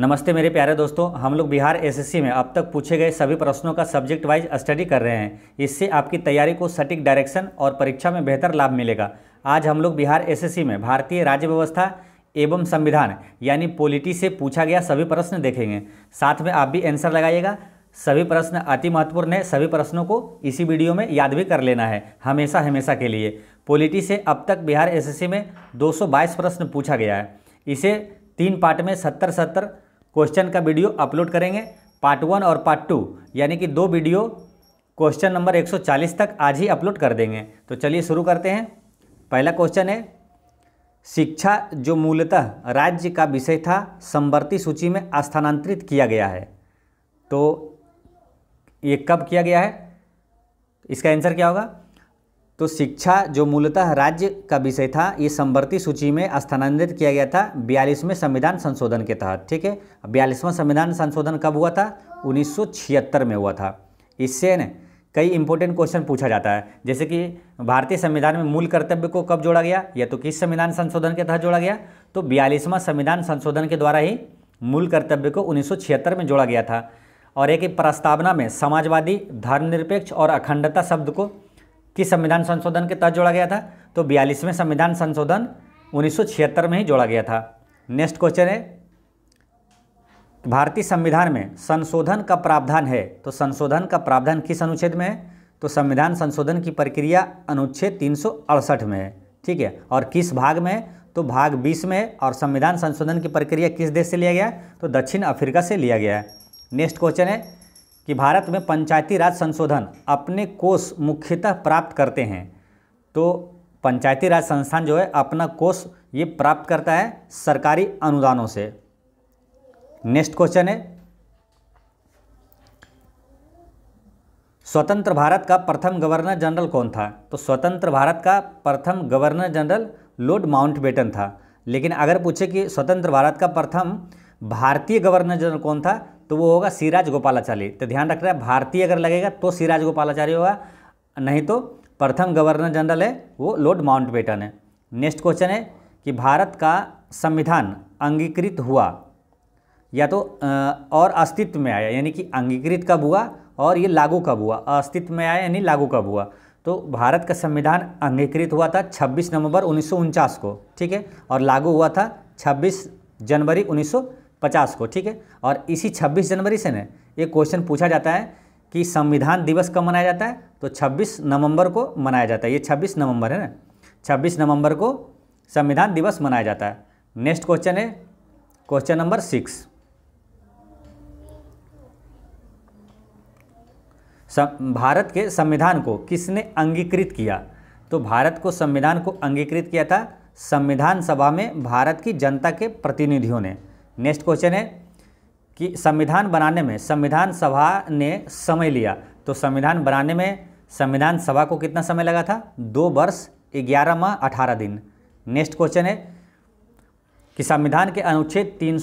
नमस्ते मेरे प्यारे दोस्तों हम लोग बिहार एसएससी में अब तक पूछे गए सभी प्रश्नों का सब्जेक्ट वाइज स्टडी कर रहे हैं इससे आपकी तैयारी को सटीक डायरेक्शन और परीक्षा में बेहतर लाभ मिलेगा आज हम लोग बिहार एसएससी में भारतीय राज्य व्यवस्था एवं संविधान यानी पॉलिटी से पूछा गया सभी प्रश्न देखेंगे साथ में आप भी आंसर लगाइएगा सभी प्रश्न अति महत्वपूर्ण है सभी प्रश्नों को इसी वीडियो में याद भी कर लेना है हमेशा हमेशा के लिए पॉलिटी से अब तक बिहार एसएससी में 222 प्रश्न पूछा गया है इसे तीन पार्ट में सत्तर सत्तर क्वेश्चन का वीडियो अपलोड करेंगे पार्ट वन और पार्ट टू यानी कि दो वीडियो क्वेश्चन नंबर 140 तक आज ही अपलोड कर देंगे तो चलिए शुरू करते हैं पहला क्वेश्चन है शिक्षा जो मूलतः राज्य का विषय था संवर्ती सूची में स्थानांतरित किया गया है तो ये कब किया गया है इसका आंसर क्या होगा तो शिक्षा जो मूलतः राज्य का विषय था ये संवर्ती सूची में स्थानांतरित किया गया था बयालीसवें संविधान संशोधन के तहत ठीक है बयालीसवां संविधान संशोधन कब हुआ था 1976 में हुआ था इससे न कई इंपॉर्टेंट क्वेश्चन पूछा जाता है जैसे कि भारतीय संविधान में मूल कर्तव्य को कब जोड़ा गया या तो किस संविधान संशोधन के तहत जोड़ा गया तो बयालीसवां संविधान संशोधन के द्वारा ही मूल कर्तव्य को उन्नीस में जोड़ा गया था और एक प्रस्तावना में समाजवादी धर्मनिरपेक्ष और अखंडता शब्द को किस संविधान संशोधन के तहत जोड़ा गया था तो बयालीसवें संविधान संशोधन उन्नीस में ही जोड़ा गया था नेक्स्ट क्वेश्चन है भारतीय संविधान में संशोधन का प्रावधान है तो संशोधन का प्रावधान किस अनुच्छेद में है तो संविधान संशोधन की प्रक्रिया अनुच्छेद तीन में है ठीक है और किस भाग में तो भाग 20 में है और संविधान संशोधन की प्रक्रिया किस देश से लिया गया तो दक्षिण अफ्रीका से लिया गया है नेक्स्ट क्वेश्चन है कि भारत में पंचायती राज संशोधन अपने कोष मुख्यतः प्राप्त करते हैं तो पंचायती राज संस्थान जो है अपना कोष ये प्राप्त करता है सरकारी अनुदानों से नेक्स्ट क्वेश्चन है स्वतंत्र भारत का प्रथम गवर्नर जनरल कौन था तो स्वतंत्र भारत का प्रथम गवर्नर जनरल लॉर्ड माउंटबेटन था लेकिन अगर पूछे कि स्वतंत्र भारत का प्रथम भारतीय गवर्नर जनरल कौन था तो वो होगा सिराज गोपालाचारी तो ध्यान रख रहे हैं भारतीय अगर लगेगा तो सिराज गोपालाचारी होगा नहीं तो प्रथम गवर्नर जनरल है वो लॉर्ड बेटन है नेक्स्ट क्वेश्चन है कि भारत का संविधान अंगीकृत हुआ या तो और अस्तित्व में आया यानी कि अंगीकृत कब हुआ और ये लागू कब हुआ अस्तित्व में आया यानी लागू कब हुआ तो भारत का संविधान अंगीकृत हुआ था 26 नवंबर उन्नीस को ठीक है और लागू हुआ था 26 जनवरी उन्नीस पचास को ठीक है और इसी छब्बीस जनवरी से न ये क्वेश्चन पूछा जाता है कि संविधान दिवस कब मनाया जाता है तो 26 नवंबर को मनाया जाता है ये 26 नवंबर है ना 26 नवंबर को संविधान दिवस मनाया जाता है नेक्स्ट क्वेश्चन है क्वेश्चन नंबर सिक्स भारत के संविधान को किसने अंगीकृत किया तो भारत को संविधान को अंगीकृत किया था संविधान सभा में भारत की जनता के प्रतिनिधियों ने नेक्स्ट क्वेश्चन है कि संविधान बनाने में संविधान सभा ने समय लिया तो संविधान बनाने में संविधान सभा को कितना समय लगा था दो वर्ष ग्यारह माह अठारह दिन नेक्स्ट क्वेश्चन है कि संविधान के अनुच्छेद तीन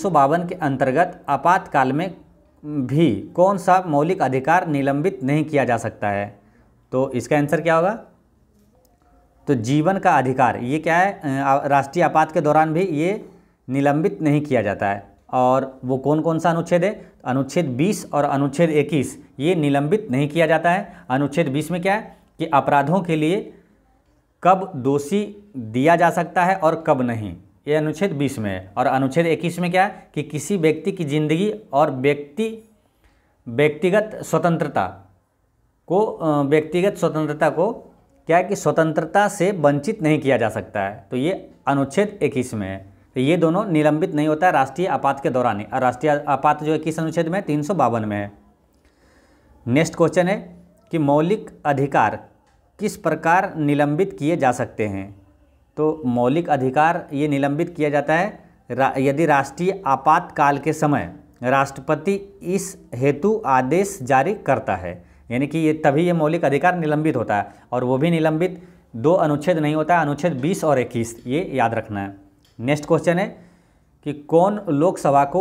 के अंतर्गत आपातकाल में भी कौन सा मौलिक अधिकार निलंबित नहीं किया जा सकता है तो इसका आंसर क्या होगा तो जीवन का अधिकार ये क्या है राष्ट्रीय आपात के दौरान भी ये निलंबित नहीं किया जाता है और वो कौन कौन सा अनुच्छेद है अनुच्छेद 20 और अनुच्छेद 21 ये निलंबित नहीं किया जाता है अनुच्छेद 20 में क्या है कि अपराधों के लिए कब दोषी दिया जा सकता है और कब नहीं ये अनुच्छेद 20 में है और अनुच्छेद 21 में क्या है कि किसी व्यक्ति की जिंदगी और व्यक्ति व्यक्तिगत स्वतंत्रता को व्यक्तिगत स्वतंत्रता को क्या है कि स्वतंत्रता से वंचित नहीं किया जा सकता है तो ये अनुच्छेद इक्कीस में है तो ये दोनों निलंबित नहीं होता है राष्ट्रीय आपात के दौरान ही और राष्ट्रीय आपात जो है किस अनुच्छेद में तीन में है नेक्स्ट क्वेश्चन है कि मौलिक अधिकार किस प्रकार निलंबित किए जा सकते हैं तो मौलिक अधिकार ये निलंबित किया जाता है रा, यदि राष्ट्रीय आपातकाल के समय राष्ट्रपति इस हेतु आदेश जारी करता है यानी कि ये तभी ये मौलिक अधिकार निलंबित होता है और वो भी निलंबित दो अनुच्छेद नहीं होता है अनुच्छेद 20 और 21 ये याद रखना है नेक्स्ट क्वेश्चन है कि कौन लोकसभा को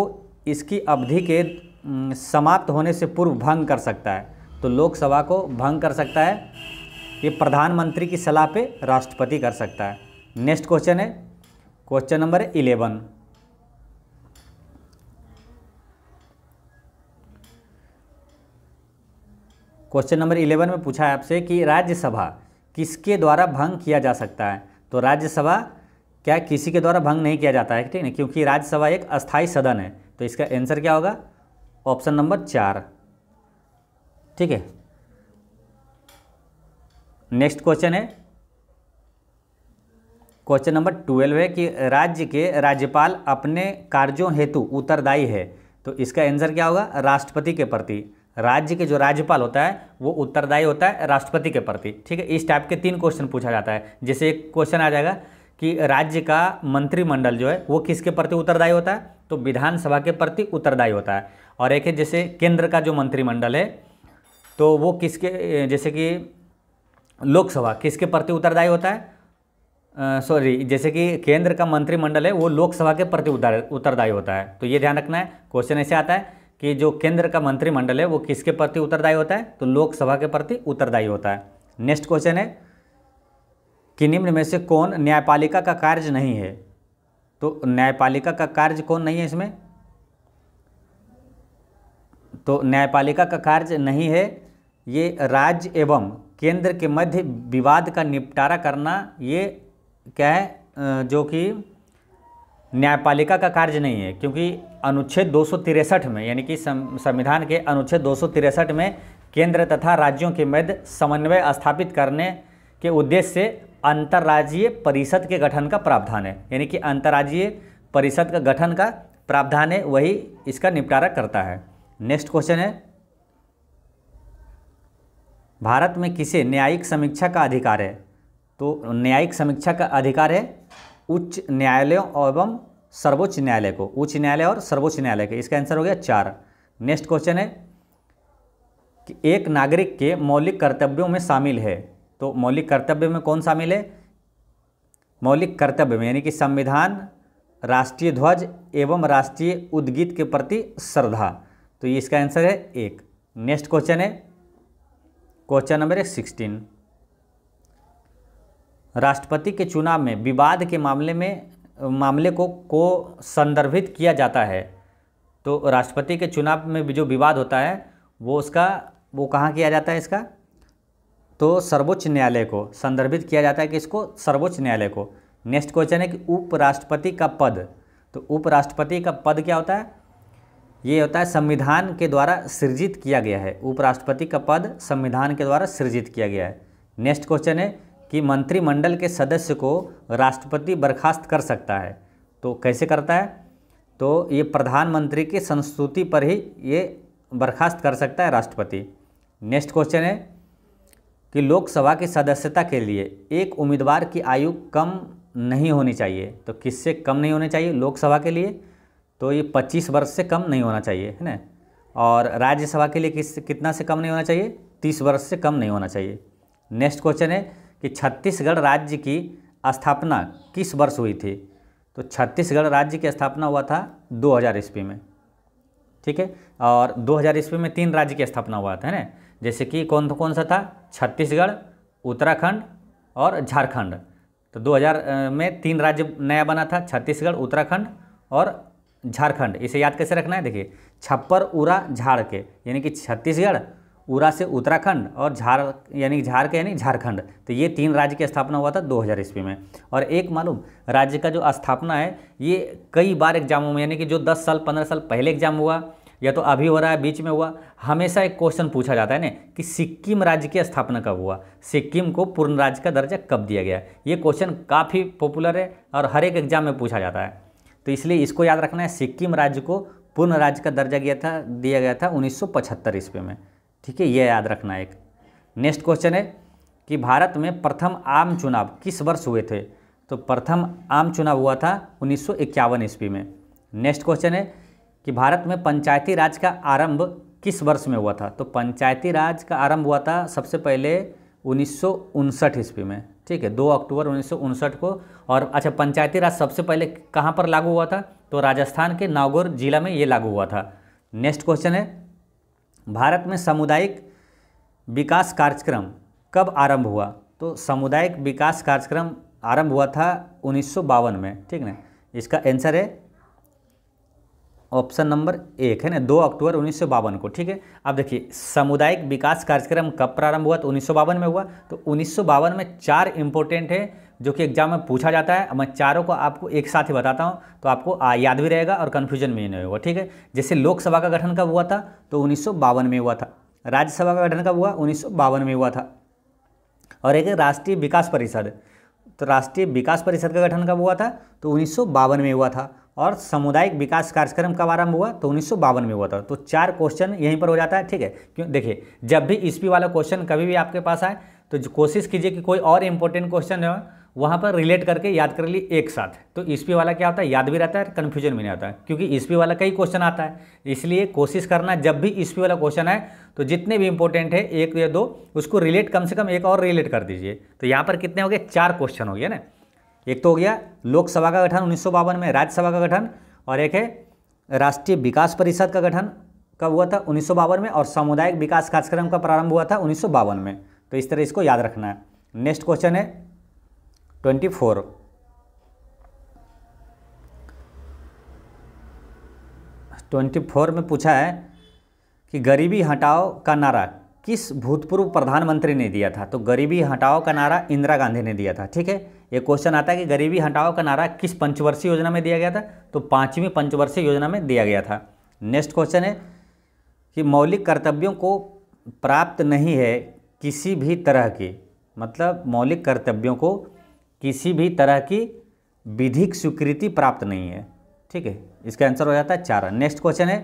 इसकी अवधि के समाप्त होने से पूर्व भंग कर सकता है तो लोकसभा को भंग कर सकता है ये प्रधानमंत्री की सलाह पे राष्ट्रपति कर सकता है नेक्स्ट क्वेश्चन है question number eleven question number eleven में पूछा है आपसे कि राज्यसभा किसके द्वारा भंग किया जा सकता है तो राज्यसभा क्या किसी के द्वारा भंग नहीं किया जाता है ठीक है क्योंकि राज्यसभा एक अस्थायी सदन है तो इसका आंसर क्या होगा ऑप्शन नंबर चार ठीक है नेक्स्ट क्वेश्चन है क्वेश्चन नंबर ट्वेल्व है कि राज्य के राज्यपाल अपने कार्यों हेतु उत्तरदायी है तो इसका आंसर क्या होगा राष्ट्रपति के प्रति राज्य के जो राज्यपाल होता है वो उत्तरदायी होता है राष्ट्रपति के प्रति ठीक है इस टाइप के तीन क्वेश्चन पूछा जाता है जैसे एक क्वेश्चन आ जाएगा कि राज्य का मंत्रिमंडल जो है वो किसके प्रति उत्तरदायी होता है तो विधानसभा के प्रति उत्तरदायी होता है और एक है जैसे केंद्र का जो मंत्रिमंडल है तो वो किसके जैसे कि लोकसभा किसके प्रति उत्तरदायी होता है सॉरी जैसे कि केंद्र का मंत्रिमंडल है वो लोकसभा के प्रति उत्तरदायी होता है तो ये ध्यान रखना है क्वेश्चन ऐसे आता है कि जो केंद्र का मंत्रिमंडल है वो किसके प्रति उत्तरदायी होता है तो लोकसभा के प्रति उत्तरदायी होता है नेक्स्ट क्वेश्चन है कि निम्न में से कौन न्यायपालिका का कार्य नहीं है तो न्यायपालिका का कार्य कौन नहीं है इसमें तो न्यायपालिका का कार्य नहीं है ये राज्य एवं केंद्र के मध्य विवाद का निपटारा करना ये क्या है जो कि न्यायपालिका का कार्य नहीं है क्योंकि अनुच्छेद दो में यानी कि संविधान के अनुच्छेद दो में केंद्र तथा राज्यों के मध्य समन्वय स्थापित करने के उद्देश्य से अंतर्राज्यीय परिषद के गठन का प्रावधान है यानी कि अंतर्राज्यीय परिषद का गठन का प्रावधान है वही इसका निपटारा करता है नेक्स्ट क्वेश्चन है भारत में किसे न्यायिक समीक्षा का अधिकार है तो न्यायिक समीक्षा का अधिकार है उच्च न्यायालयों एवं सर्वोच्च न्यायालय को उच्च न्यायालय और सर्वोच्च न्यायालय के इसका आंसर हो गया चार नेक्स्ट क्वेश्चन है कि एक नागरिक के मौलिक कर्तव्यों में शामिल है तो मौलिक कर्तव्य में कौन शामिल है मौलिक कर्तव्य में यानी कि संविधान राष्ट्रीय ध्वज एवं राष्ट्रीय उद्गीत के प्रति श्रद्धा तो ये इसका आंसर है एक नेक्स्ट क्वेश्चन है क्वेश्चन नंबर है सिक्सटीन राष्ट्रपति के चुनाव में विवाद के मामले में मामले को को संदर्भित किया जाता है तो राष्ट्रपति के चुनाव में जो विवाद होता है वो उसका वो कहाँ किया जाता है इसका तो सर्वोच्च न्यायालय को संदर्भित किया जाता है कि इसको सर्वोच्च न्यायालय को नेक्स्ट क्वेश्चन है कि उपराष्ट्रपति का पद तो उपराष्ट्रपति का पद क्या होता है ये होता है संविधान के द्वारा सृजित किया गया है उपराष्ट्रपति का पद संविधान के द्वारा सृजित किया गया है नेक्स्ट क्वेश्चन है कि मंत्रिमंडल के सदस्य को राष्ट्रपति बर्खास्त कर सकता है तो कैसे करता है तो ये प्रधानमंत्री की संस्तुति पर ही ये बर्खास्त कर सकता है राष्ट्रपति नेक्स्ट क्वेश्चन है कि लोकसभा की सदस्यता के लिए एक उम्मीदवार की आयु कम नहीं होनी चाहिए तो किससे कम नहीं होनी चाहिए लोकसभा के लिए तो ये 25 वर्ष से कम नहीं होना चाहिए है ना और राज्यसभा के लिए किस कितना से कम नहीं होना चाहिए 30 वर्ष से कम नहीं होना चाहिए नेक्स्ट क्वेश्चन है कि छत्तीसगढ़ राज्य की स्थापना किस वर्ष हुई थी तो छत्तीसगढ़ राज्य की स्थापना हुआ था दो हज़ार ईस्वी में ठीक है और दो हज़ार ईस्वी में तीन राज्य की स्थापना हुआ था है ना जैसे कि कौन कौन सा था छत्तीसगढ़ उत्तराखंड और झारखंड तो 2000 में तीन राज्य नया बना था छत्तीसगढ़ उत्तराखंड और झारखंड इसे याद कैसे रखना है देखिए छप्पर उरा झाड़ के यानी कि छत्तीसगढ़ उरा से उत्तराखंड और झार यानी झार के यानी झारखंड तो ये तीन राज्य की स्थापना हुआ था 2000 ईस्वी में और एक मालूम राज्य का जो स्थापना है ये कई बार एग्जामों में यानी कि जो 10 साल 15 साल पहले एग्जाम हुआ या तो अभी हो रहा है बीच में हुआ हमेशा एक क्वेश्चन पूछा जाता है ना कि सिक्किम राज्य की स्थापना कब हुआ सिक्किम को पूर्ण राज्य का दर्जा कब दिया गया ये क्वेश्चन काफ़ी पॉपुलर है और हर एक एग्जाम में पूछा जाता है तो इसलिए इसको याद रखना है सिक्किम राज्य को पूर्ण राज्य का दर्जा गया था दिया गया था उन्नीस ईस्वी में ठीक है यह याद रखना एक नेक्स्ट क्वेश्चन है कि भारत में प्रथम आम चुनाव किस वर्ष हुए थे तो प्रथम आम चुनाव हुआ था उन्नीस ईस्वी में नेक्स्ट क्वेश्चन है कि भारत में पंचायती राज का आरंभ किस वर्ष में हुआ था तो पंचायती राज का आरंभ हुआ था सबसे पहले उन्नीस ईस्वी में ठीक है दो अक्टूबर उन्नीस को और अच्छा पंचायती राज सबसे पहले कहाँ पर लागू हुआ था तो राजस्थान के नागौर जिला में ये लागू हुआ था नेक्स्ट क्वेश्चन है भारत में सामुदायिक विकास कार्यक्रम कब आरंभ हुआ तो सामुदायिक विकास कार्यक्रम आरंभ हुआ था उन्नीस में ठीक है इसका आंसर है ऑप्शन नंबर एक है ना दो अक्टूबर उन्नीस को ठीक है अब देखिए सामुदायिक विकास कार्यक्रम कब प्रारंभ हुआ तो उन्नीस में हुआ तो उन्नीस में चार इंपॉर्टेंट है जो कि एग्जाम में पूछा जाता है मैं चारों को आपको एक साथ ही बताता हूँ तो आपको याद भी रहेगा और कन्फ्यूजन भी नहीं होगा ठीक है जैसे लोकसभा का गठन कब हुआ था तो उन्नीस में हुआ था राज्यसभा का गठन कब हुआ उन्नीस में हुआ था और एक राष्ट्रीय विकास परिषद तो राष्ट्रीय विकास परिषद का गठन कब हुआ था तो उन्नीस में हुआ था और सामुदायिक विकास कार्यक्रम कब आरंभ हुआ तो उन्नीस में हुआ था तो चार क्वेश्चन यहीं पर हो जाता है ठीक है क्यों देखिए जब भी इस e वाला क्वेश्चन कभी भी आपके पास आए तो कोशिश कीजिए कि कोई और इंपॉर्टेंट क्वेश्चन है वहाँ पर रिलेट करके याद कर लिए एक साथ तो ईस्वी e वाला क्या होता है याद भी रहता है कन्फ्यूजन भी नहीं आता है क्योंकि ईस्वी e वाला कई क्वेश्चन आता है इसलिए कोशिश करना जब भी ईस्वी वाला क्वेश्चन है तो जितने भी इंपॉर्टेंट है एक या दो उसको रिलेट कम से कम एक और रिलेट कर दीजिए तो यहाँ पर कितने हो गए चार क्वेश्चन हो गए ना एक तो हो गया लोकसभा का गठन उन्नीस में राज्यसभा का गठन और एक है राष्ट्रीय विकास परिषद का गठन कब हुआ था उन्नीस में और सामुदायिक विकास कार्यक्रम का प्रारंभ हुआ था उन्नीस में तो इस तरह इसको याद रखना है नेक्स्ट क्वेश्चन है ट्वेंटी फोर ट्वेंटी फोर में पूछा है कि गरीबी हटाओ का नारा किस भूतपूर्व प्रधानमंत्री ने दिया था तो गरीबी हटाओ का नारा इंदिरा गांधी ने दिया था ठीक है ये क्वेश्चन आता है कि गरीबी हटाओ का नारा किस पंचवर्षीय योजना में दिया गया था तो पाँचवीं पंचवर्षीय योजना में दिया गया था नेक्स्ट क्वेश्चन है कि मौलिक कर्तव्यों को प्राप्त नहीं है किसी भी तरह की मतलब मौलिक कर्तव्यों को किसी भी तरह की विधिक स्वीकृति प्राप्त नहीं है ठीक है इसका आंसर हो जाता है चार नेक्स्ट क्वेश्चन है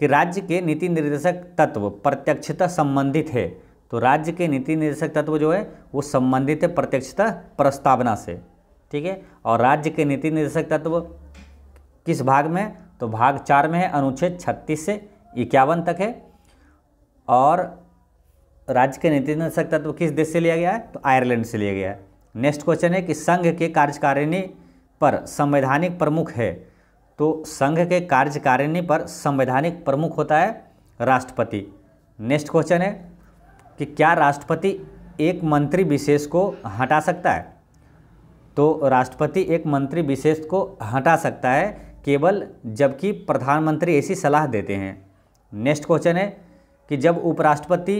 कि राज्य के नीति निर्देशक तत्व प्रत्यक्षता संबंधित है तो राज्य के नीति निर्देशक तत्व जो है वो संबंधित है प्रत्यक्षता प्रस्तावना से ठीक है और राज्य के नीति निर्देशक तत्व किस भाग में तो भाग चार में है अनुच्छेद छत्तीस से इक्यावन तक है और राज्य के नीति निर्देशक तत्व किस देश से लिया गया है तो आयरलैंड से लिया गया है नेक्स्ट क्वेश्चन है कि संघ के कार्यकारिणी पर संवैधानिक प्रमुख है तो संघ के कार्यकारिणी पर संवैधानिक प्रमुख होता है राष्ट्रपति नेक्स्ट क्वेश्चन है कि क्या राष्ट्रपति एक मंत्री विशेष को हटा सकता है तो राष्ट्रपति एक मंत्री विशेष को हटा सकता है केवल जबकि प्रधानमंत्री ऐसी सलाह देते हैं नेक्स्ट क्वेश्चन है कि जब उपराष्ट्रपति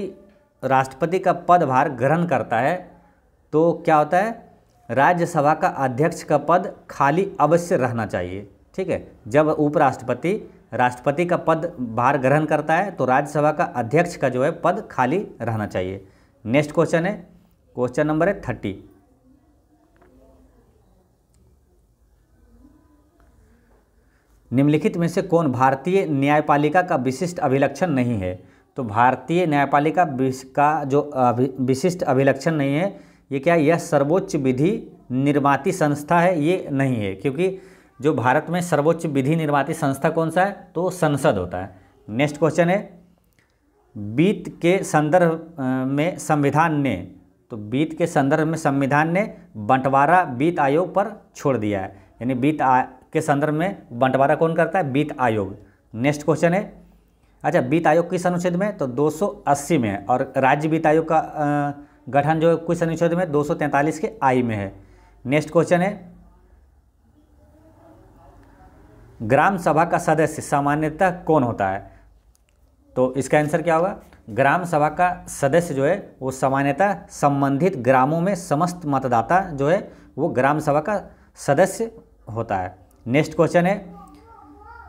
राष्ट्रपति का पदभार ग्रहण करता है तो क्या होता है राज्यसभा का अध्यक्ष का पद खाली अवश्य रहना चाहिए ठीक है जब उपराष्ट्रपति राष्ट्रपति का पद भार ग्रहण करता है तो राज्यसभा का अध्यक्ष का जो है पद खाली रहना चाहिए नेक्स्ट क्वेश्चन है क्वेश्चन नंबर है थर्टी निम्नलिखित में से कौन भारतीय न्यायपालिका का विशिष्ट अभिलक्षण नहीं है तो भारतीय न्यायपालिका का जो अभि, विशिष्ट अभिलक्षण नहीं है ये क्या यह सर्वोच्च विधि निर्माती संस्था है ये नहीं है क्योंकि जो भारत में सर्वोच्च विधि निर्माती संस्था कौन सा है तो संसद होता है नेक्स्ट क्वेश्चन है बीत के संदर्भ में संविधान ने तो बीत के संदर्भ में संविधान ने बंटवारा बीत आयोग पर छोड़ दिया है यानी बीत आ, के संदर्भ में बंटवारा कौन करता है बीत आयोग नेक्स्ट क्वेश्चन है अच्छा बीत आयोग किस अनुच्छेद में तो 280 में है और राज्य बीत आयोग का गठन जो है किस अनुच्छेद में 243 के आई में है नेक्स्ट क्वेश्चन है ग्राम सभा का सदस्य सामान्यतः कौन होता है तो इसका आंसर क्या होगा ग्राम सभा का सदस्य जो है वो सामान्यतः संबंधित ग्रामों में समस्त मतदाता जो है वो ग्राम सभा का सदस्य होता है नेक्स्ट क्वेश्चन है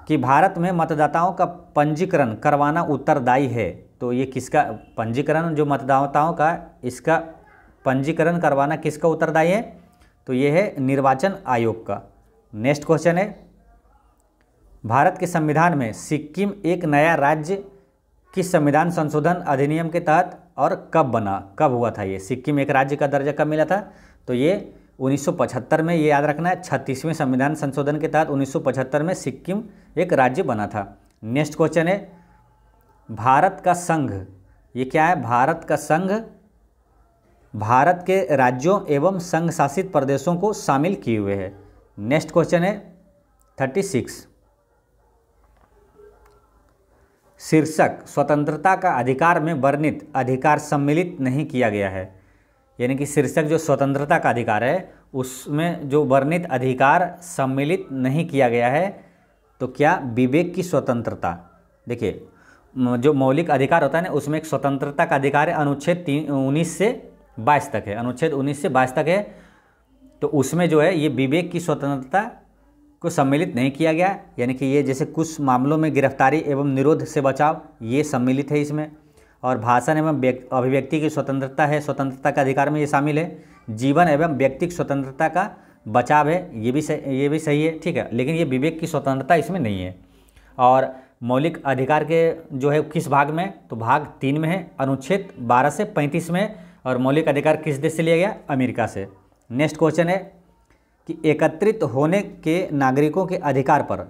कि भारत में मतदाताओं का पंजीकरण करवाना उत्तरदायी है तो ये किसका पंजीकरण जो मतदाताओं का इसका पंजीकरण करवाना किसका उत्तरदायी है तो ये है निर्वाचन आयोग का नेक्स्ट क्वेश्चन है भारत के संविधान में सिक्किम एक नया राज्य किस संविधान संशोधन अधिनियम के तहत और कब बना कब हुआ था ये सिक्किम एक राज्य का दर्जा कब मिला था तो ये 1975 में ये याद रखना है छत्तीसवें संविधान संशोधन के तहत 1975 में सिक्किम एक राज्य बना था नेक्स्ट क्वेश्चन है भारत का संघ ये क्या है भारत का संघ भारत के राज्यों एवं संघ शासित प्रदेशों को शामिल किए हुए है नेक्स्ट क्वेश्चन है थर्टी सिक्स शीर्षक स्वतंत्रता का अधिकार में वर्णित अधिकार सम्मिलित नहीं किया गया है यानी कि शीर्षक जो स्वतंत्रता का अधिकार है उसमें जो वर्णित अधिकार सम्मिलित नहीं किया गया है तो क्या विवेक की स्वतंत्रता देखिए जो मौलिक अधिकार होता है ना उसमें एक स्वतंत्रता का अधिकार है अनुच्छेद तीन उन्नीस से बाईस तक है अनुच्छेद उन्नीस से बाईस तक है तो उसमें जो है ये विवेक की स्वतंत्रता को सम्मिलित नहीं किया गया यानी कि ये जैसे कुछ मामलों में गिरफ्तारी एवं निरोध से बचाव ये सम्मिलित है इसमें और भाषण एवं अभिव्यक्ति की स्वतंत्रता है स्वतंत्रता का अधिकार में ये शामिल है जीवन एवं व्यक्तिक स्वतंत्रता का बचाव है ये भी सही ये भी सही है ठीक है लेकिन ये विवेक की स्वतंत्रता इसमें नहीं है और मौलिक अधिकार के जो है किस भाग में तो भाग तीन में है अनुच्छेद बारह से पैंतीस में और मौलिक अधिकार किस देश से लिया गया अमेरिका से नेक्स्ट क्वेश्चन है कि एकत्रित होने के नागरिकों के अधिकार पर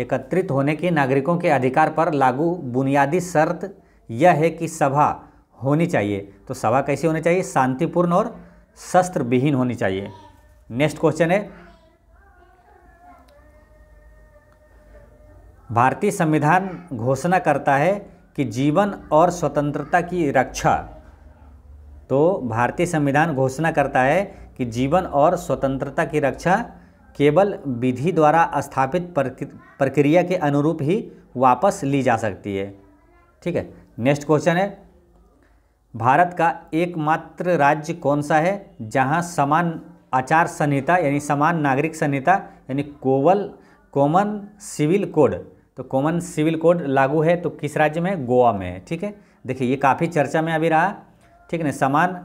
एकत्रित होने के नागरिकों के अधिकार पर लागू बुनियादी शर्त यह है कि सभा होनी चाहिए तो सभा कैसी होनी चाहिए शांतिपूर्ण और शस्त्र विहीन होनी चाहिए नेक्स्ट क्वेश्चन है भारतीय संविधान घोषणा करता है कि जीवन और स्वतंत्रता की रक्षा तो भारतीय संविधान घोषणा करता है कि जीवन और स्वतंत्रता की रक्षा केवल विधि द्वारा स्थापित प्रक्रिया के अनुरूप ही वापस ली जा सकती है ठीक है नेक्स्ट क्वेश्चन है भारत का एकमात्र राज्य कौन सा है जहां समान आचार संहिता यानी समान नागरिक संहिता यानी कोवल कॉमन सिविल कोड तो कॉमन सिविल कोड लागू है तो किस राज्य में गोवा में है ठीक है देखिए ये काफ़ी चर्चा में अभी रहा ठीक है समान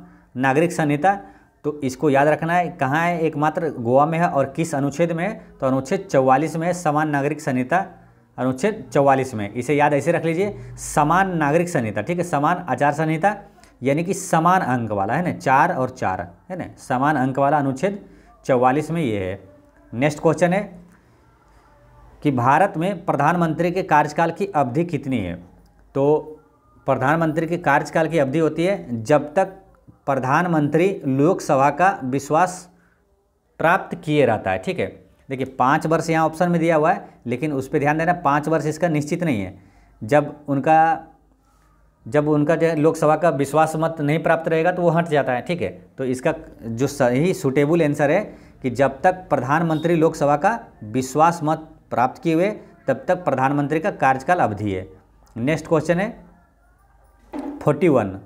नागरिक संहिता तो इसको याद रखना है कहाँ है एकमात्र गोवा में है और किस अनुच्छेद में है तो अनुच्छेद चौवालीस में है समान नागरिक संहिता अनुच्छेद चौवालीस में इसे याद ऐसे रख लीजिए समान नागरिक संहिता ठीक है समान आचार संहिता यानी कि समान अंक वाला है ना चार और चार है ना समान अंक वाला अनुच्छेद चौवालीस में ये है नेक्स्ट क्वेश्चन है कि भारत में प्रधानमंत्री के कार्यकाल की अवधि कितनी है तो प्रधानमंत्री के कार्यकाल की अवधि होती है जब तक प्रधानमंत्री लोकसभा का विश्वास प्राप्त किए रहता है ठीक है देखिए पाँच वर्ष यहाँ ऑप्शन में दिया हुआ है लेकिन उस पर ध्यान देना पाँच वर्ष इसका निश्चित नहीं है जब उनका जब उनका जो लोकसभा का विश्वास मत नहीं प्राप्त रहेगा तो वो हट जाता है ठीक है तो इसका जो सही सुटेबल आंसर है कि जब तक प्रधानमंत्री लोकसभा का विश्वास मत प्राप्त किए हुए तब तक प्रधानमंत्री का कार्यकाल अवधि है नेक्स्ट क्वेश्चन है forty one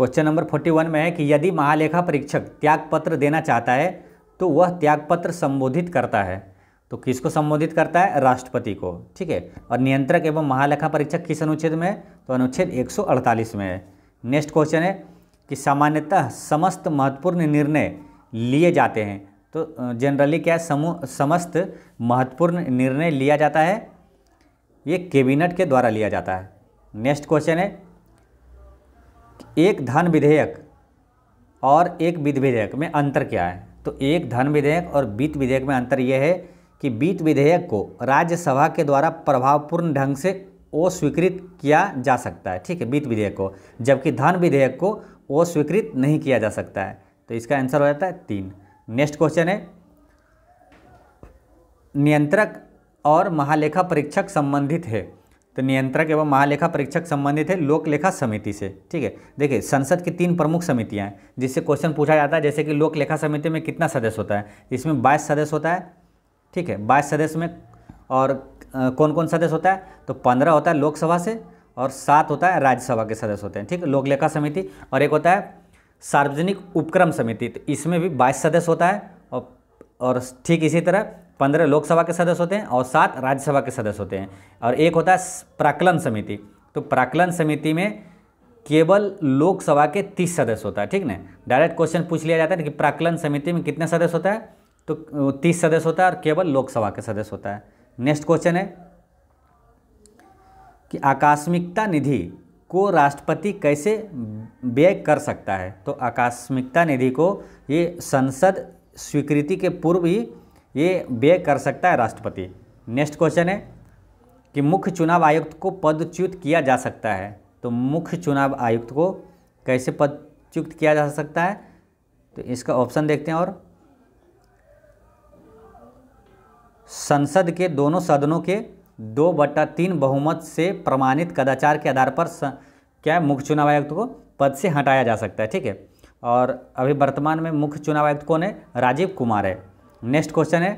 question number forty one में है कि यदि महालेखा परीक्षक त्यागपत्र देना चाहता है तो वह त्यागपत्र संबोधित करता है तो किसको संबोधित करता है राष्ट्रपति को ठीक है और नियंत्रक एवं महालेखा परीक्षक किस अनुच्छेद में तो अनुच्छेद 148 में है नेक्स्ट क्वेश्चन है कि सामान्यतः समस्त महत्वपूर्ण निर्णय लिए जाते हैं तो जनरली क्या समूह समस्त महत्वपूर्ण निर्णय लिया जाता है ये कैबिनेट के द्वारा लिया जाता है नेक्स्ट क्वेश्चन है एक धन विधेयक और एक वित्त विधेयक में अंतर क्या है तो एक धन विधेयक और वित्त विधेयक में अंतर यह है कि वित्त विधेयक को राज्यसभा के द्वारा प्रभावपूर्ण ढंग से वो स्वीकृत किया जा सकता है ठीक है वित्त विधेयक को जबकि धन विधेयक को वो स्वीकृत नहीं किया जा सकता है तो इसका आंसर हो जाता है तीन नेक्स्ट क्वेश्चन है नियंत्रक और महालेखा परीक्षक संबंधित है तो नियंत्रक एवं महालेखा परीक्षक संबंधित है लोक लेखा समिति से ठीक है देखिए संसद की तीन प्रमुख समितियाँ हैं जिससे क्वेश्चन पूछा जाता है जैसे कि लोक लेखा समिति में कितना सदस्य होता है इसमें बाईस सदस्य होता है ठीक है बाईस सदस्य में और कौन कौन सदस्य होता है तो पंद्रह होता है लोकसभा से और सात होता है राज्यसभा के सदस्य होते हैं ठीक है लोकलेखा समिति और एक होता है सार्वजनिक उपक्रम समिति तो इसमें भी बाईस सदस्य होता है और ठीक इसी तरह पंद्रह लोकसभा के सदस्य होते हैं और सात राज्यसभा के सदस्य होते हैं और एक होता है प्राकलन समिति तो प्राकलन समिति में केवल लोकसभा के तीस सदस्य होता है ठीक ना डायरेक्ट क्वेश्चन पूछ लिया जाता है कि प्राकलन समिति में कितने सदस्य होता है तो तीस सदस्य होता है और केवल लोकसभा के सदस्य होता है नेक्स्ट क्वेश्चन है कि आकस्मिकता निधि को राष्ट्रपति कैसे व्यय कर सकता है तो आकस्मिकता निधि को ये संसद स्वीकृति के पूर्व ही ये बे कर सकता है राष्ट्रपति नेक्स्ट क्वेश्चन है कि मुख्य चुनाव आयुक्त को पदच्युत किया जा सकता है तो मुख्य चुनाव आयुक्त को कैसे पदच्युत किया जा सकता है तो इसका ऑप्शन देखते हैं और संसद के दोनों सदनों के दो बट्टा तीन बहुमत से प्रमाणित कदाचार के आधार पर स, क्या है मुख्य चुनाव आयुक्त को पद से हटाया जा सकता है ठीक है और अभी वर्तमान में मुख्य चुनाव आयुक्त कौन है राजीव कुमार है नेक्स्ट क्वेश्चन है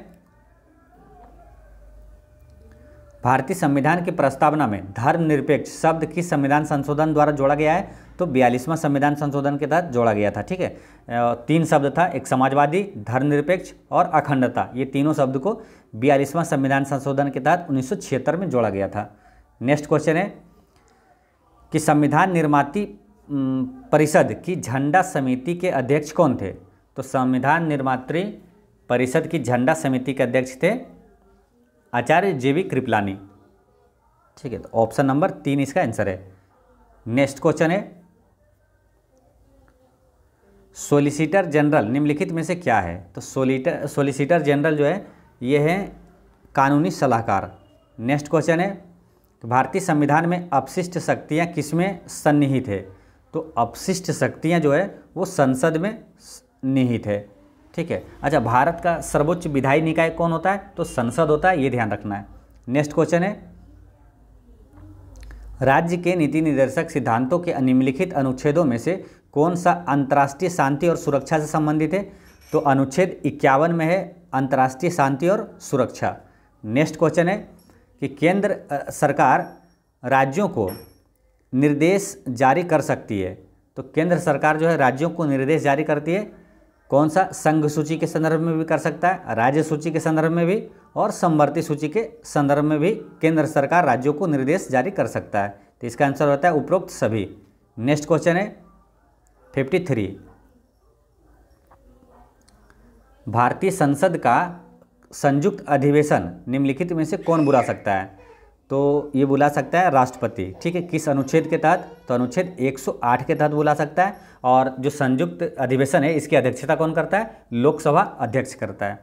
भारतीय संविधान की प्रस्तावना में धर्मनिरपेक्ष शब्द किस संविधान संशोधन द्वारा जोड़ा गया है तो बयालीसवां संविधान संशोधन के तहत जोड़ा गया था ठीक है तीन शब्द था एक समाजवादी धर्मनिरपेक्ष और अखंडता ये तीनों शब्द को बयालीसवां संविधान संशोधन के तहत उन्नीस में जोड़ा गया था नेक्स्ट क्वेश्चन है कि संविधान निर्माती परिषद की झंडा समिति के अध्यक्ष कौन थे तो संविधान निर्मात्री परिषद की झंडा समिति के अध्यक्ष थे आचार्य जे वी कृपलानी ठीक है तो ऑप्शन नंबर तीन इसका आंसर है नेक्स्ट क्वेश्चन है सोलिसिटर जनरल निम्नलिखित में से क्या है तो सोलिटर सोलिसिटर जनरल जो है ये है कानूनी सलाहकार नेक्स्ट क्वेश्चन है तो भारतीय संविधान में अपशिष्ट शक्तियाँ किसमें सन्निहित है तो अपशिष्ट शक्तियाँ जो है वो संसद में निहित है ठीक है अच्छा भारत का सर्वोच्च विधायी निकाय कौन होता है तो संसद होता है ये ध्यान रखना है नेक्स्ट क्वेश्चन है राज्य के नीति निर्देशक सिद्धांतों के निम्नलिखित अनुच्छेदों में से कौन सा अंतर्राष्ट्रीय शांति और सुरक्षा से संबंधित है तो अनुच्छेद इक्यावन में है अंतर्राष्ट्रीय शांति और सुरक्षा नेक्स्ट क्वेश्चन है कि केंद्र सरकार राज्यों को निर्देश जारी कर सकती है तो केंद्र सरकार जो है राज्यों को निर्देश जारी करती है कौन सा संघ सूची के संदर्भ में भी कर सकता है राज्य सूची के संदर्भ में भी और समवर्ती सूची के संदर्भ में भी केंद्र सरकार राज्यों को निर्देश जारी कर सकता है तो इसका आंसर होता है उपरोक्त सभी नेक्स्ट क्वेश्चन है फिफ्टी थ्री भारतीय संसद का संयुक्त अधिवेशन निम्नलिखित में से कौन बुला सकता है तो ये बुला सकता है राष्ट्रपति ठीक है किस अनुच्छेद के तहत तो अनुच्छेद 108 के तहत बुला सकता है और जो संयुक्त अधिवेशन है इसकी अध्यक्षता कौन करता है लोकसभा अध्यक्ष करता है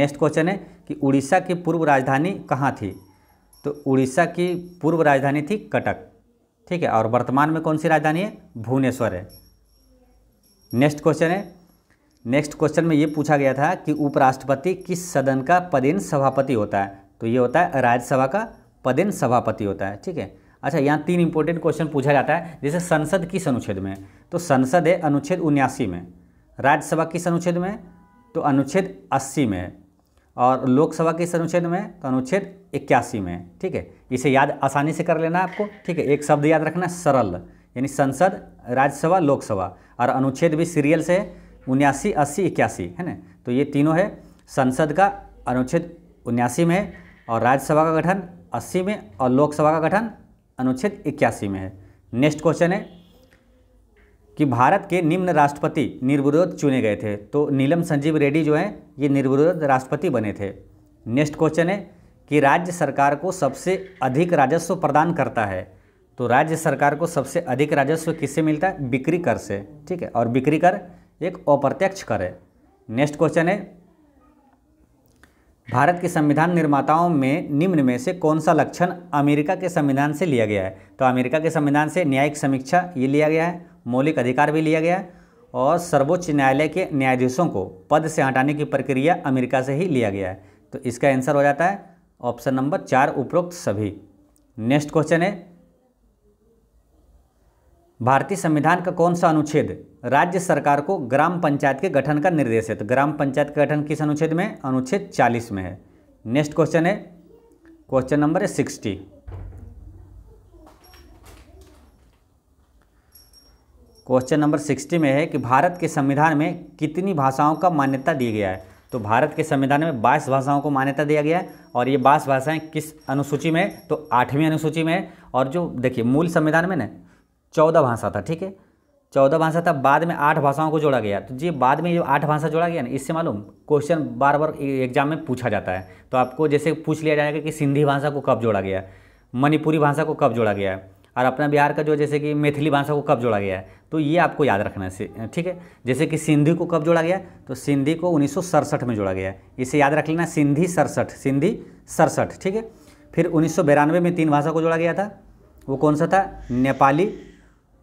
नेक्स्ट क्वेश्चन है कि उड़ीसा की पूर्व राजधानी कहाँ थी तो उड़ीसा की पूर्व राजधानी थी कटक ठीक है और वर्तमान में कौन सी राजधानी है भुवनेश्वर है नेक्स्ट क्वेश्चन है नेक्स्ट क्वेश्चन में ये पूछा गया था कि उपराष्ट्रपति किस सदन का पदेन सभापति होता है तो ये होता है राज्यसभा का पदेन सभापति होता है ठीक है अच्छा यहाँ तीन इंपॉर्टेंट क्वेश्चन पूछा जाता है जैसे संसद किस अनुच्छेद में तो संसद है अनुच्छेद उन्यासी में राज्यसभा किस अनुच्छेद में तो अनुच्छेद अस्सी में और लोकसभा किस अनुच्छेद में तो अनुच्छेद इक्यासी में ठीक है इसे याद आसानी से कर लेना आपको ठीक है एक शब्द याद रखना सरल यानी संसद राज्यसभा लोकसभा और अनुच्छेद भी सीरियल से उन्यासी अस्सी इक्यासी है ना तो ये तीनों है संसद का अनुच्छेद उन्यासी में और राज्यसभा का गठन अस्सी में और लोकसभा का गठन अनुच्छेद इक्यासी में है नेक्स्ट क्वेश्चन है कि भारत के निम्न राष्ट्रपति निर्विरोध चुने गए थे तो नीलम संजीव रेड्डी जो हैं ये निर्विरोध राष्ट्रपति बने थे नेक्स्ट क्वेश्चन है कि राज्य सरकार को सबसे अधिक राजस्व प्रदान करता है तो राज्य सरकार को सबसे अधिक राजस्व किससे मिलता है बिक्री कर से ठीक है और बिक्री कर एक अप्रत्यक्ष कर है नेक्स्ट क्वेश्चन है भारत के संविधान निर्माताओं में निम्न में से कौन सा लक्षण अमेरिका के संविधान से लिया गया है तो अमेरिका के संविधान से न्यायिक समीक्षा ये लिया गया है मौलिक अधिकार भी लिया गया है और सर्वोच्च न्यायालय के न्यायाधीशों को पद से हटाने की प्रक्रिया अमेरिका से ही लिया गया है तो इसका आंसर हो जाता है ऑप्शन नंबर चार उपरोक्त सभी नेक्स्ट क्वेश्चन है भारतीय संविधान का कौन सा अनुच्छेद राज्य सरकार को ग्राम पंचायत के गठन का निर्देश है तो ग्राम पंचायत के गठन किस अनुच्छेद में अनुच्छेद चालीस में है नेक्स्ट क्वेश्चन है क्वेश्चन नंबर है सिक्सटी क्वेश्चन नंबर सिक्सटी में है कि भारत के संविधान में कितनी भाषाओं का मान्यता दी गया है तो भारत के संविधान में बाईस भाषाओं को मान्यता दिया गया है और ये बाईस भाषाएं किस अनुसूची में तो आठवीं अनुसूची में है और जो देखिए मूल संविधान में ना चौदह भाषा था ठीक है चौदह भाषा था बाद में आठ भाषाओं को जोड़ा गया तो ये बाद में जो आठ भाषा जोड़ा गया ना इससे मालूम क्वेश्चन बार बार एग्जाम में पूछा जाता है तो आपको जैसे पूछ लिया जाएगा कि सिंधी भाषा को कब जोड़ा गया मणिपुरी भाषा को कब जोड़ा गया है और अपना बिहार का जो जैसे कि मैथिली भाषा को कब जोड़ा गया है तो ये आपको याद रखना है ठीक है जैसे कि सिंधी को कब जोड़ा गया तो सिंधी को उन्नीस में जोड़ा गया इसे याद रख लेना सिंधी सड़सठ सिंधी सड़सठ ठीक है फिर उन्नीस में तीन भाषा को जोड़ा गया था वो कौन सा था नेपाली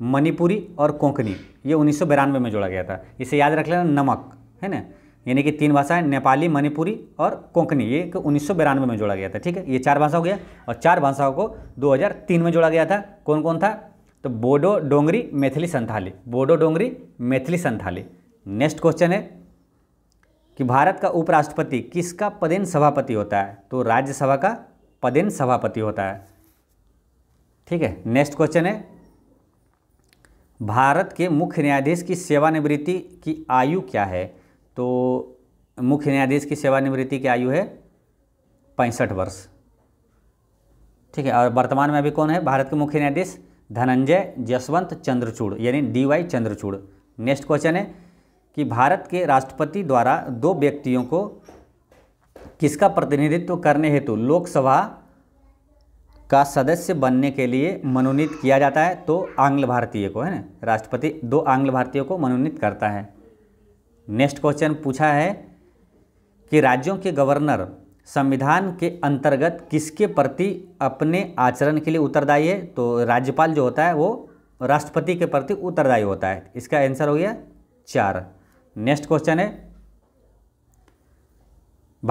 मणिपुरी और कोंकणी ये उन्नीस में जोड़ा गया था इसे याद रख लेना नमक है ना यानी कि तीन भाषाएं नेपाली मणिपुरी और कोंकणी ये उन्नीस में जोड़ा गया था ठीक है ये चार भाषा हो गया और चार भाषाओं को 2003 में जोड़ा गया था कौन कौन था तो बोडो डोंगरी मैथिली संथाली बोडो डोंगरी मैथिली संथाली नेक्स्ट क्वेश्चन है कि भारत का उपराष्ट्रपति किसका पदेन सभापति होता है तो राज्यसभा का पदेन सभापति होता है ठीक है नेक्स्ट क्वेश्चन है भारत के मुख्य न्यायाधीश की सेवानिवृत्ति की आयु क्या है तो मुख्य न्यायाधीश की सेवानिवृत्ति की आयु है पैंसठ वर्ष ठीक है और वर्तमान में अभी कौन है भारत के मुख्य न्यायाधीश धनंजय जसवंत चंद्रचूड़ यानी D Y Chandrachud next question है कि भारत के राष्ट्रपति द्वारा दो व्यक्तियों को किसका प्रतिनिधित्व करने हेतु लोकसभा का सदस्य बनने के लिए मनोनीत किया जाता है तो आंग्ल भारतीय को है ना राष्ट्रपति दो आंग्ल भारतीयों को मनोनीत करता है नेक्स्ट क्वेश्चन पूछा है कि राज्यों के गवर्नर संविधान के अंतर्गत किसके प्रति अपने आचरण के लिए उत्तरदायी है तो राज्यपाल जो होता है वो राष्ट्रपति के प्रति उत्तरदायी होता है इसका आंसर हो गया चार नेक्स्ट क्वेश्चन है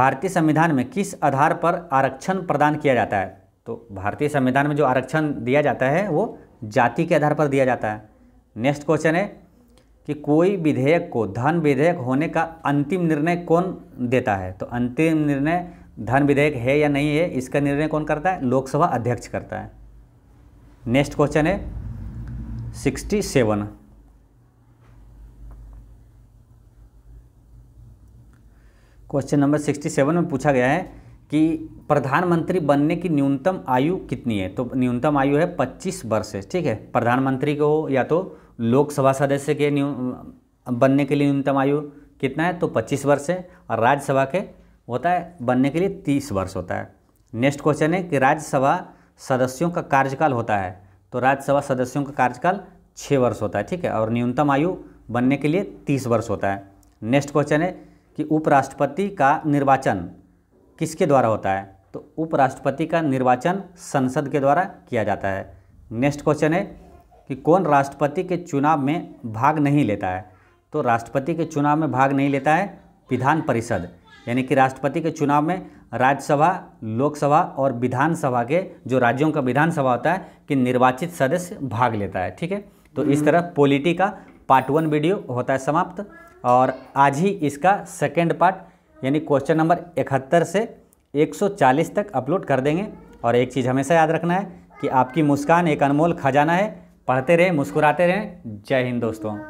भारतीय संविधान में किस आधार पर आरक्षण प्रदान किया जाता है तो भारतीय संविधान में जो आरक्षण दिया जाता है वो जाति के आधार पर दिया जाता है नेक्स्ट क्वेश्चन है कि कोई विधेयक को धन विधेयक होने का अंतिम निर्णय कौन देता है तो अंतिम निर्णय धन विधेयक है या नहीं है इसका निर्णय कौन करता है लोकसभा अध्यक्ष करता है नेक्स्ट क्वेश्चन है sixty seven question number sixty seven में पूछा गया है कि प्रधानमंत्री बनने की न्यूनतम आयु कितनी है तो न्यूनतम आयु है 25 वर्ष है ठीक है प्रधानमंत्री को या तो लोकसभा सदस्य के न्यू बनने के लिए न्यूनतम आयु कितना है तो 25 वर्ष है और राज्यसभा के होता है बनने के लिए 30 वर्ष होता है नेक्स्ट क्वेश्चन है कि राज्यसभा सदस्यों का कार्यकाल होता है तो राज्यसभा सदस्यों का कार्यकाल छः वर्ष होता है ठीक है और न्यूनतम आयु बनने के लिए तीस वर्ष होता है नेक्स्ट क्वेश्चन है कि उपराष्ट्रपति का निर्वाचन किसके द्वारा होता है तो उपराष्ट्रपति का निर्वाचन संसद के द्वारा किया जाता है नेक्स्ट क्वेश्चन है कि कौन राष्ट्रपति के चुनाव में भाग नहीं लेता है तो राष्ट्रपति के चुनाव में भाग नहीं लेता है विधान परिषद यानी कि राष्ट्रपति के चुनाव में राज्यसभा लोकसभा और विधानसभा के जो राज्यों का विधानसभा होता है कि निर्वाचित सदस्य भाग लेता है ठीक है तो इस तरह पॉलिटी का पार्ट वन वीडियो होता है समाप्त और आज ही इसका सेकेंड पार्ट यानी क्वेश्चन नंबर इकहत्तर से 140 तक अपलोड कर देंगे और एक चीज़ हमेशा याद रखना है कि आपकी मुस्कान एक अनमोल खजाना है पढ़ते रहें मुस्कुराते रहें जय हिंद दोस्तों